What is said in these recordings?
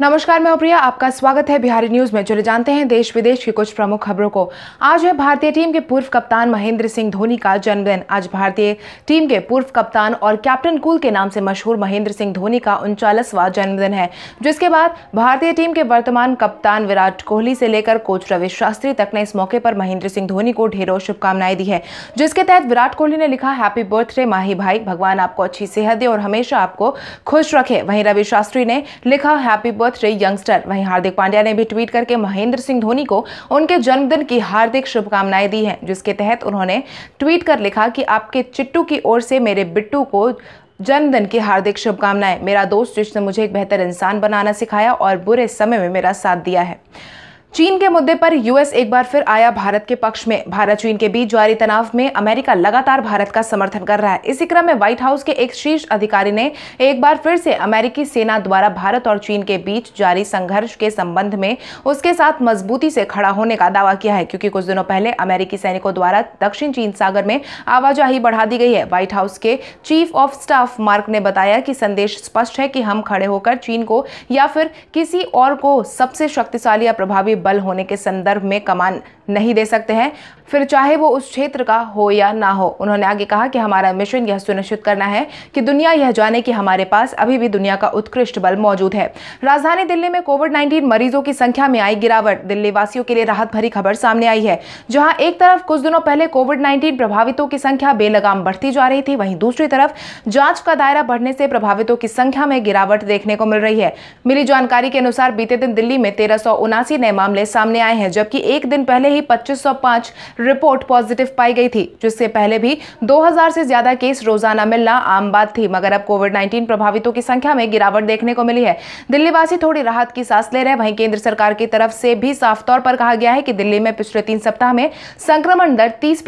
नमस्कार मैं प्रिया आपका स्वागत है बिहारी न्यूज में चले जानते हैं देश विदेश की कुछ प्रमुख खबरों को आज है भारतीय टीम के पूर्व कप्तान महेंद्र सिंह धोनी का जन्मदिन आज भारतीय टीम के पूर्व कप्तान और कैप्टन कूल के नाम से मशहूर महेंद्र सिंह धोनी का उनचालीसवा जन्मदिन है जिसके बाद भारतीय टीम के वर्तमान कप्तान विराट कोहली से लेकर कोच रवि शास्त्री तक ने इस मौके पर महेंद्र सिंह धोनी को ढेरों शुभकामनाएं दी है जिसके तहत विराट कोहली ने लिखा हैप्पी बर्थडे माही भाई भगवान आपको अच्छी सेहत दे और हमेशा आपको खुश रखे वहीं रवि शास्त्री ने लिखा हैप्पी बर्थडे यंगस्टर वहीं हार्दिक पांड्या ने भी ट्वीट करके महेंद्र सिंह धोनी को उनके जन्मदिन की हार्दिक शुभकामनाएं दी हैं जिसके तहत उन्होंने ट्वीट कर लिखा कि आपके चिट्टू की ओर से मेरे बिट्टू को जन्मदिन की हार्दिक शुभकामनाएं मेरा दोस्त जिसने मुझे एक बेहतर इंसान बनाना सिखाया और बुरे समय में मेरा साथ दिया है चीन के मुद्दे पर यूएस एक बार फिर आया भारत के पक्ष में भारत चीन के बीच जारी तनाव में अमेरिका लगातार भारत का समर्थन कर रहा है इसी क्रम में व्हाइट हाउस के एक शीर्ष अधिकारी ने एक बार फिर से अमेरिकी सेना द्वारा भारत और चीन के बीच जारी संघर्ष के संबंध में उसके साथ मजबूती से खड़ा होने का दावा किया है क्योंकि कुछ दिनों पहले अमेरिकी सैनिकों द्वारा दक्षिण चीन सागर में आवाजाही बढ़ा दी गई है व्हाइट हाउस के चीफ ऑफ स्टाफ मार्क ने बताया कि संदेश स्पष्ट है कि हम खड़े होकर चीन को या फिर किसी और को सबसे शक्तिशाली या प्रभावी बल होने के संदर्भ में कमान नहीं दे सकते हैं फिर चाहे वो उस क्षेत्र का हो या ना हो उन्होंने आगे कहा कि हमारा मिशन यह सुनिश्चित करना है कि दुनिया यह जाने कि हमारे पास अभी भी दुनिया का उत्कृष्ट बल मौजूद है राजधानी दिल्ली में कोविड नाइन्टीन मरीजों की संख्या में आई गिरावट दिल्ली वासियों के लिए राहत भरी खबर सामने आई है जहां एक तरफ कुछ दिनों पहले कोविड नाइन्टीन प्रभावितों की संख्या बेलगाम बढ़ती जा रही थी वहीं दूसरी तरफ जांच का दायरा बढ़ने से प्रभावितों की संख्या में गिरावट देखने को मिल रही है मिली जानकारी के अनुसार बीते दिन दिल्ली में तेरह नए मामले सामने आए हैं जबकि एक दिन पहले ही ही 2505 रिपोर्ट पॉजिटिव पाई गई थी जिससे पहले भी 2000 से ज्यादा केस रोजाना मिलना आम बात थी मगर अब कोविड 19 प्रभावितों की संख्या में गिरावट देखने को मिली है दिल्लीवासी थोड़ी राहत की सांस ले रहे हैं वहीं केंद्र सरकार की तरफ से भी साफ तौर पर कहा गया है कि दिल्ली में पिछले तीन सप्ताह में संक्रमण दर तीस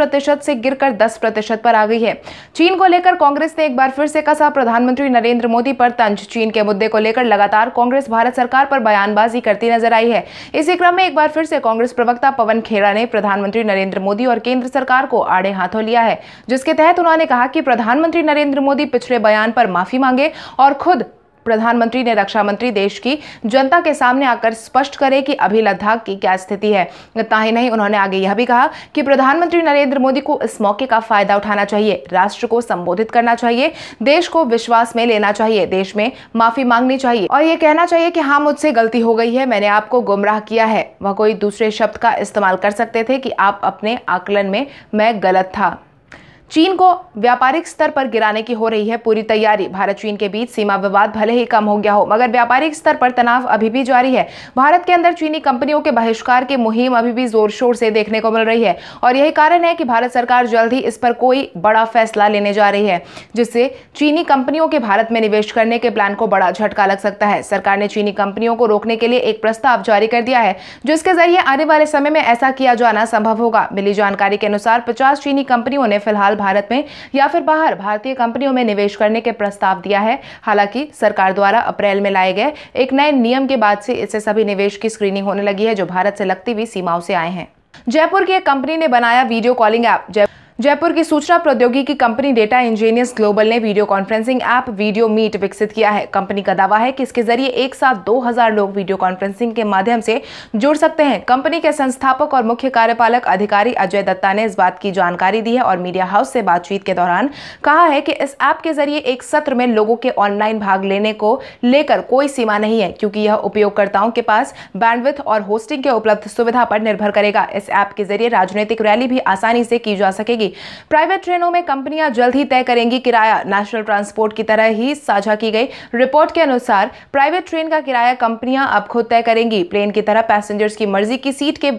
से गिर कर पर आ गई है चीन को लेकर कांग्रेस ने एक बार फिर से कसा प्रधानमंत्री नरेंद्र मोदी पर तंज चीन के मुद्दे को लेकर लगातार कांग्रेस भारत सरकार पर बयानबाजी करती नजर आई है इसी क्रम में एक बार फिर से कांग्रेस प्रवक्ता पवन खेर खेड़ा ने प्रधानमंत्री नरेंद्र मोदी और केंद्र सरकार को आड़े हाथों लिया है जिसके तहत उन्होंने कहा कि प्रधानमंत्री नरेंद्र मोदी पिछले बयान पर माफी मांगे और खुद प्रधानमंत्री ने रक्षा मंत्री देश की जनता के सामने आकर स्पष्ट करे कि अभी लद्दाख की क्या स्थिति है इतना ही नहीं उन्होंने आगे यह भी कहा कि प्रधानमंत्री नरेंद्र मोदी को इस मौके का फायदा उठाना चाहिए राष्ट्र को संबोधित करना चाहिए देश को विश्वास में लेना चाहिए देश में माफी मांगनी चाहिए और ये कहना चाहिए कि हाँ मुझसे गलती हो गई है मैंने आपको गुमराह किया है वह कोई दूसरे शब्द का इस्तेमाल कर सकते थे कि आप अपने आकलन में मैं गलत था चीन को व्यापारिक स्तर पर गिराने की हो रही है पूरी तैयारी भारत चीन के बीच सीमा विवाद भले ही कम हो गया हो मगर व्यापारिक स्तर पर तनाव अभी भी जारी है भारत के अंदर चीनी कंपनियों के बहिष्कार की मुहिम अभी भी जोर शोर से देखने को मिल रही है और यही कारण है कि भारत सरकार जल्द ही इस पर कोई बड़ा फैसला लेने जा रही है जिससे चीनी कंपनियों के भारत में निवेश करने के प्लान को बड़ा झटका लग सकता है सरकार ने चीनी कंपनियों को रोकने के लिए एक प्रस्ताव जारी कर दिया है जिसके जरिए आने वाले समय में ऐसा किया जाना संभव होगा मिली जानकारी के अनुसार पचास चीनी कंपनियों ने फिलहाल भारत में या फिर बाहर भारतीय कंपनियों में निवेश करने के प्रस्ताव दिया है हालांकि सरकार द्वारा अप्रैल में लाए गए एक नए नियम के बाद से इससे सभी निवेश की स्क्रीनिंग होने लगी है जो भारत से लगती हुई सीमाओं से आए हैं जयपुर की एक कंपनी ने बनाया video calling app Jaipur Jaipur की सूचना प्रौद्योगिकी कंपनी डेटा इंजीनियर्स ग्लोबल ने video conferencing app video meet विकसित किया है कंपनी का दावा है कि इसके जरिए एक साथ 2000 लोग वीडियो कॉन्फ्रेंसिंग के माध्यम से जुड़ सकते हैं कंपनी के संस्थापक और मुख्य कार्यपालक अधिकारी अजय दत्ता ने इस बात की जानकारी दी है और मीडिया हाउस से बातचीत के दौरान कहा है कि इस ऐप के जरिए एक सत्र में लोगों के ऑनलाइन भाग लेने को लेकर कोई सीमा नहीं है क्योंकि यह उपयोगकर्ताओं के पास बैंडविथ और होस्टिंग के उपलब्ध सुविधा पर निर्भर करेगा इस ऐप के जरिए राजनीतिक रैली भी आसानी से की जा सकेगी प्राइवेट ट्रेनों में कंपनियां जल्द ही तय करेंगी किराया नेशनल ट्रांसपोर्ट की तरह ही साझा की गई रिपोर्ट के अनुसार प्राइवेट ट्रेन का किराया कंपनियां अब खुद तय करेंगी प्लेन की तरह पैसेंजर्स की मर्जी की सीट के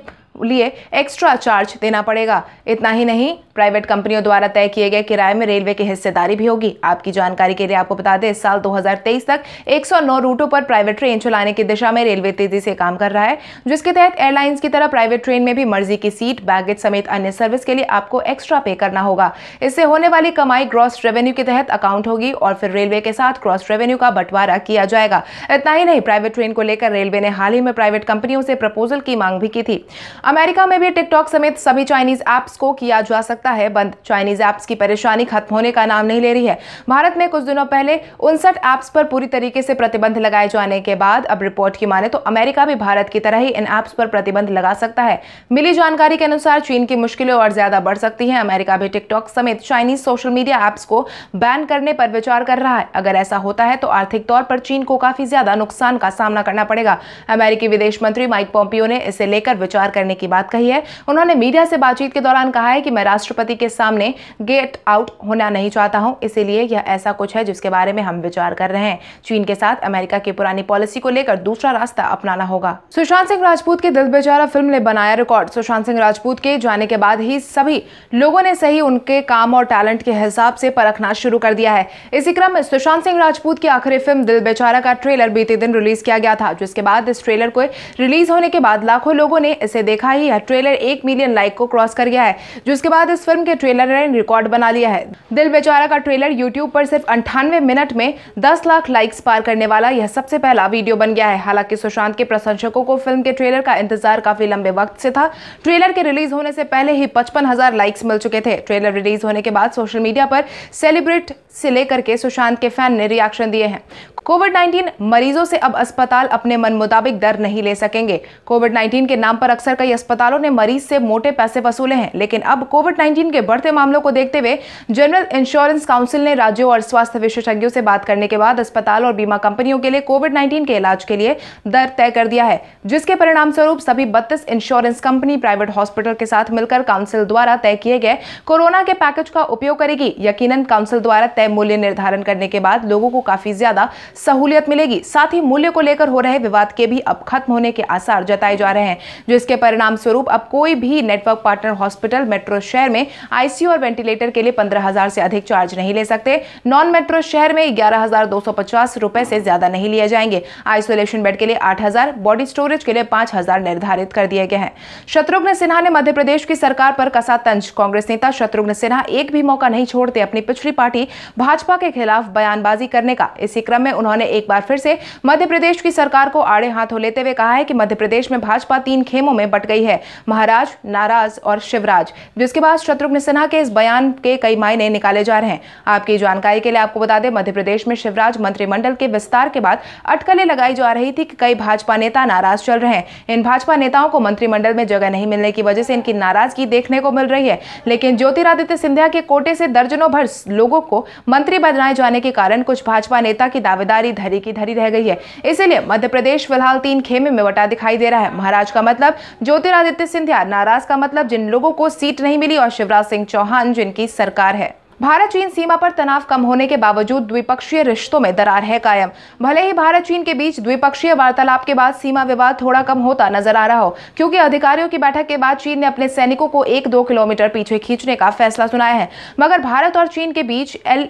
लिए एक्स्ट्रा चार्ज देना पड़ेगा इतना ही नहीं प्राइवेट कंपनियों द्वारा तय किए गए किराए में रेलवे की हिस्सेदारी भी होगी आपकी जानकारी के लिए आपको बता दें इस साल 2023 तक 109 रूटों पर प्राइवेट ट्रेन चलाने की दिशा में रेलवे तेजी से काम कर रहा है जिसके तहत एयरलाइंस की तरह प्राइवेट ट्रेन में भी मर्जी की सीट बैगेज समेत अन्य सर्विस के लिए आपको एक्स्ट्रा पे करना होगा इससे होने वाली कमाई ग्रॉस रेवेन्यू के तहत अकाउंट होगी और फिर रेलवे के साथ क्रॉस रेवेन्यू का बंटवारा किया जाएगा इतना ही नहीं प्राइवेट ट्रेन को लेकर रेलवे ने हाल ही में प्राइवेट कंपनियों से प्रपोजल की मांग भी की थी अमेरिका में भी टिकटॉक समेत सभी चाइनीज ऐप्स को किया जा सकता है बंद चाइनीज ऐप्स की परेशानी खत्म होने का नाम नहीं ले रही है भारत में कुछ दिनों पहले उनसठ ऐप्स पर पूरी तरीके से प्रतिबंध लगाए जाने के बाद अब रिपोर्ट की माने तो अमेरिका भी भारत की तरह ही इन ऐप्स पर प्रतिबंध लगा सकता है मिली जानकारी के अनुसार चीन की मुश्किलें और ज्यादा बढ़ सकती है अमेरिका भी टिकटॉक समेत चाइनीज सोशल मीडिया ऐप्स को बैन करने पर विचार कर रहा है अगर ऐसा होता है तो आर्थिक तौर पर चीन को काफी ज्यादा नुकसान का सामना करना पड़ेगा अमेरिकी विदेश मंत्री माइक पॉम्पियो ने इसे लेकर विचार करने करने की बात कही है उन्होंने मीडिया से बातचीत के दौरान कहा है कि मैं राष्ट्रपति के सामने गेट आउट होना नहीं चाहता हूं इसीलिए यह ऐसा कुछ है जिसके बारे में हम विचार कर रहे हैं चीन के साथ अमेरिका की पुरानी पॉलिसी को लेकर दूसरा रास्ता अपनाना होगा सुशांत सिंह राजपूत के दिल बेचारा फिल्म ने बनाया रिकॉर्ड सुशांत सिंह राजपूत के जाने के बाद ही सभी लोगों ने सही उनके काम और टैलेंट के हिसाब से परखना शुरू कर दिया है इसी क्रम में सुशांत सिंह राजपूत की आखिरी फिल्म दिल बेचारा का ट्रेलर बीते दिन रिलीज किया गया था जिसके बाद इस ट्रेलर को रिलीज होने के बाद लाखों लोगों ने इसे देखा देखा ही है ट्रेलर एक मिलियन लाइक को क्रॉस कर गया है जो इसके बाद इस फिल्म के ट्रेलर ने रिकॉर्ड बना लिया है दिल बेचारा का ट्रेलर यूट्यूब पर सिर्फ अंठानवे मिनट में दस लाख लाइक्स पार करने वाला यह सबसे पहला वीडियो बन गया है हालांकि सुशांत के प्रशंसकों को फिल्म के ट्रेलर का इंतजार काफी लंबे वक्त से था ट्रेलर के रिलीज होने से पहले ही पचपन लाइक्स मिल चुके थे ट्रेलर रिलीज होने के बाद सोशल मीडिया पर सेलिब्रेट से लेकर के सुशांत के फैन ने रिएक्शन दिए हैं कोविड 19 मरीजों से अब अस्पताल अपने मन मुताबिक दर नहीं ले सकेंगे कोविड 19 के नाम पर अक्सर कई अस्पतालों ने मरीज से मोटे पैसे वसूले हैं लेकिन अब कोविड 19 के बढ़ते मामलों को देखते हुए जनरल इंश्योरेंस काउंसिल ने राज्यों और स्वास्थ्य विशेषज्ञों से बात करने के बाद अस्पताल और बीमा कंपनियों के लिए कोविड नाइन्टीन के इलाज के लिए दर तय कर दिया है जिसके परिणाम स्वरूप सभी बत्तीस इंश्योरेंस कंपनी प्राइवेट हॉस्पिटल के साथ मिलकर काउंसिल द्वारा तय किए गए कोरोना के पैकेज का उपयोग करेगी यकीन काउंसिल द्वारा तय मूल्य निर्धारण करने के बाद लोगों को काफी ज्यादा सहूलियत मिलेगी साथ ही मूल्य को लेकर हो रहे विवाद के भी अब खत्म होने के आसार जताए जा रहे हैं जिसके परिणाम स्वरूप अब कोई भी नेटवर्क पार्टनर हॉस्पिटल मेट्रो शहर में आईसीयू और वेंटिलेटर के लिए पंद्रह हजार से अधिक चार्ज नहीं ले सकते नॉन मेट्रो शहर में ग्यारह हजार दो सौ पचास रुपए से ज्यादा नहीं लिए जाएंगे आइसोलेशन बेड के लिए आठ हजार बॉडी स्टोरेज के लिए पांच हजार निर्धारित कर दिए गए हैं शत्रुघ्न सिन्हा ने मध्य प्रदेश की सरकार पर कसा तंज कांग्रेस नेता शत्रुघ्न सिन्हा एक भी मौका नहीं छोड़ते अपनी पिछली पार्टी भाजपा के खिलाफ बयानबाजी करने का इसी क्रम में उन्होंने एक बार फिर से मध्य प्रदेश की सरकार को आड़े हाथों लेते हुए कहा है कि मध्य प्रदेश में भाजपा तीन खेमों में बट गई है महाराज नाराज और शिवराज जिसके बाद शत्रुघ्न सिन्हा के इस बयान के कई मायने निकाले जा रहे हैं आपकी जानकारी के लिए आपको बता दें मध्य प्रदेश में शिवराज मंत्रिमंडल के विस्तार के बाद अटकलें लगाई जा रही थी कि कई भाजपा नेता नाराज चल रहे हैं इन भाजपा नेताओं को मंत्रिमंडल में जगह नहीं मिलने की वजह से इनकी नाराजगी देखने को मिल रही है लेकिन ज्योतिरादित्य सिंधिया के कोटे से दर्जनों भर लोगों को मंत्री बनाए जाने के कारण कुछ भाजपा नेता की दावेदार जिम्मेदारी धरी की धरी रह गई है इसीलिए मध्य प्रदेश फिलहाल तीन खेमे में बटा दिखाई दे रहा है महाराज का मतलब ज्योतिरादित्य सिंधिया नाराज का मतलब जिन लोगों को सीट नहीं मिली और शिवराज सिंह चौहान जिनकी सरकार है भारत चीन सीमा पर तनाव कम होने के बावजूद द्विपक्षीय रिश्तों में दरार है कायम भले ही भारत चीन के बीच द्विपक्षीय वार्तालाप के बाद सीमा विवाद थोड़ा कम होता नजर आ रहा हो क्योंकि अधिकारियों की बैठक के बाद चीन ने अपने सैनिकों को एक दो किलोमीटर पीछे खींचने का फैसला सुनाया है मगर भारत और चीन के बीच एल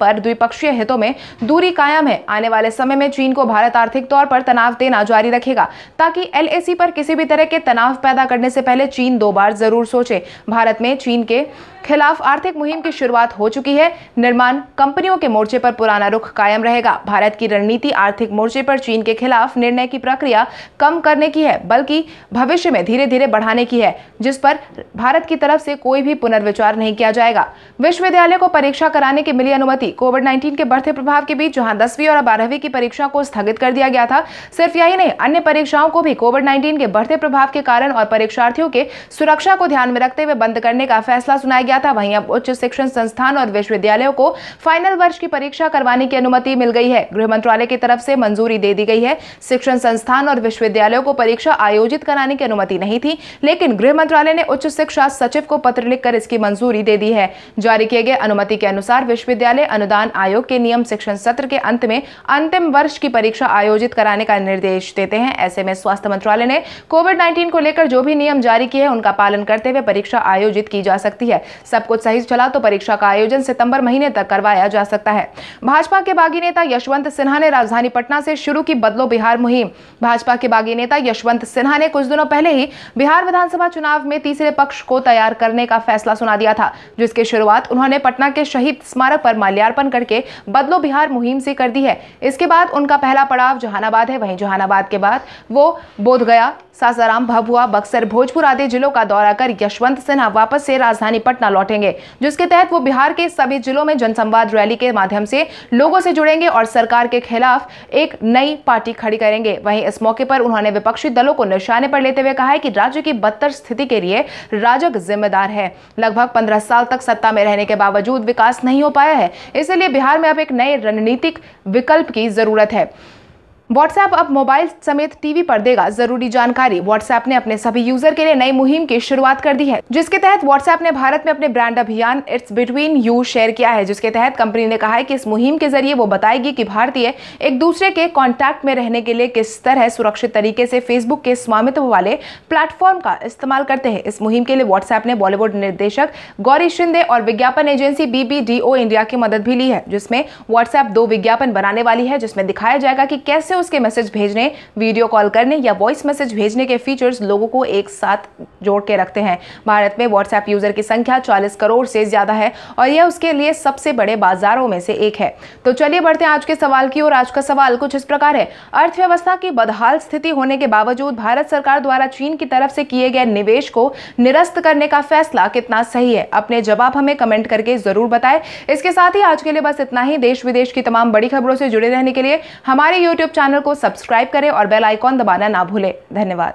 पर द्विपक्षीय हितों में दूरी कायम है आने वाले समय में चीन को भारत आर्थिक तौर पर तनाव देना जारी रखेगा ताकि एल पर किसी भी तरह के तनाव पैदा करने से पहले चीन दो बार जरूर सोचे भारत में चीन के खिलाफ आर्थिक मुहिम की शुरुआत शुरुआत हो चुकी है निर्माण कंपनियों के मोर्चे पर पुराना रुख कायम रहेगा भारत की रणनीति आर्थिक मोर्चे पर चीन के खिलाफ निर्णय की प्रक्रिया कम करने की है बल्कि भविष्य में धीरे धीरे बढ़ाने की है जिस पर भारत की तरफ से कोई भी पुनर्विचार नहीं किया जाएगा विश्वविद्यालय को परीक्षा कराने की मिली अनुमति कोविड नाइन्टीन के बढ़ते प्रभाव के बीच जहाँ दसवीं और बारहवीं की परीक्षा को स्थगित कर दिया गया था सिर्फ यही नहीं अन्य परीक्षाओं को भी कोविड नाइन्टीन के बढ़ते प्रभाव के कारण और परीक्षार्थियों के सुरक्षा को ध्यान में रखते हुए बंद करने का फैसला सुनाया गया था वहीं अब उच्च शिक्षण संस्थान संस्थान और विश्वविद्यालयों को फाइनल वर्ष की परीक्षा करवाने की अनुमति मिल गई है गृह मंत्रालय की तरफ से मंजूरी दे दी गई है शिक्षण संस्थान और विश्वविद्यालयों को परीक्षा आयोजित कराने की अनुमति नहीं थी लेकिन गृह मंत्रालय ने उच्च शिक्षा सचिव को पत्र लिखकर इसकी मंजूरी दे दी है जारी किए गए अनुमति के अनुसार विश्वविद्यालय अनुदान आयोग के नियम शिक्षण सत्र के अंत में अंतिम वर्ष की परीक्षा आयोजित कराने का निर्देश देते हैं ऐसे में स्वास्थ्य मंत्रालय ने कोविड नाइन्टीन को लेकर जो भी नियम जारी किए हैं उनका पालन करते हुए परीक्षा आयोजित की जा सकती है सब कुछ सही चला तो परीक्षा का का आयोजन सितंबर महीने तक करवाया जा सकता है भाजपा के बागी नेता यशवंत सिन्हा ने राजधानी पटना से शुरू की बदलो बिहार मुहिम भाजपा के बागी नेता यशवंत सिन्हा ने कुछ दिनों पहले ही बिहार विधानसभा चुनाव में तीसरे पक्ष को तैयार करने का फैसला सुना दिया था जिसकी शुरुआत उन्होंने पटना के शहीद स्मारक पर माल्यार्पण करके बदलो बिहार मुहिम से कर दी है इसके बाद उनका पहला पड़ाव जहानाबाद है वहीं जहानाबाद के बाद वो बोधगया सासाराम भभुआ बक्सर भोजपुर आदि जिलों का दौरा कर यशवंत सिन्हा वापस से राजधानी पटना लौटेंगे जिसके तहत वो बिहार के सभी जिलों में जनसंवाद रैली के माध्यम से लोगों से जुड़ेंगे और सरकार के खिलाफ एक नई पार्टी खड़ी करेंगे वहीं इस मौके पर उन्होंने विपक्षी दलों को निशाने पर लेते हुए कहा है कि राज्य की बदतर स्थिति के लिए राजक जिम्मेदार है लगभग पंद्रह साल तक सत्ता में रहने के बावजूद विकास नहीं हो पाया है इसलिए बिहार में अब एक नए रणनीतिक विकल्प की जरूरत है व्हाट्सएप अब मोबाइल समेत टीवी पर देगा जरूरी जानकारी व्हाट्सएप ने अपने सभी यूजर के लिए नई मुहिम की शुरुआत कर दी है जिसके तहत व्हाट्सएप ने भारत में अपने ब्रांड अभियान इट्स बिटवीन यू शेयर किया है जिसके तहत कंपनी ने कहा है कि इस मुहिम के जरिए वो बताएगी कि भारतीय एक दूसरे के कॉन्टैक्ट में रहने के लिए किस तरह सुरक्षित तरीके से फेसबुक के स्वामित्व वाले प्लेटफॉर्म का इस्तेमाल करते हैं इस मुहिम के लिए व्हाट्सएप ने बॉलीवुड निर्देशक गौरी शिंदे और विज्ञापन एजेंसी बीबीडीओ इंडिया की मदद भी ली है जिसमें व्हाट्सएप दो विज्ञापन बनाने वाली है जिसमें दिखाया जाएगा की कैसे से उसके मैसेज भेजने वीडियो कॉल करने या वॉइस मैसेज भेजने के फीचर्स लोगों को एक साथ जोड़ के रखते हैं भारत में व्हाट्सएप यूज़र की संख्या चालीस करोड़ से ज़्यादा है और यह उसके लिए सबसे बड़े बाजारों में से एक है तो चलिए बढ़ते हैं आज के सवाल की और आज का सवाल कुछ इस प्रकार है अर्थव्यवस्था की बदहाल स्थिति होने के बावजूद भारत सरकार द्वारा चीन की तरफ से किए गए निवेश को निरस्त करने का फैसला कितना सही है अपने जवाब हमें कमेंट करके जरूर बताएं इसके साथ ही आज के लिए बस इतना ही देश विदेश की तमाम बड़ी खबरों से जुड़े रहने के लिए हमारे यूट्यूब चैनल चैनल को सब्सक्राइब करें और बेल आइकॉन दबाना ना भूलें धन्यवाद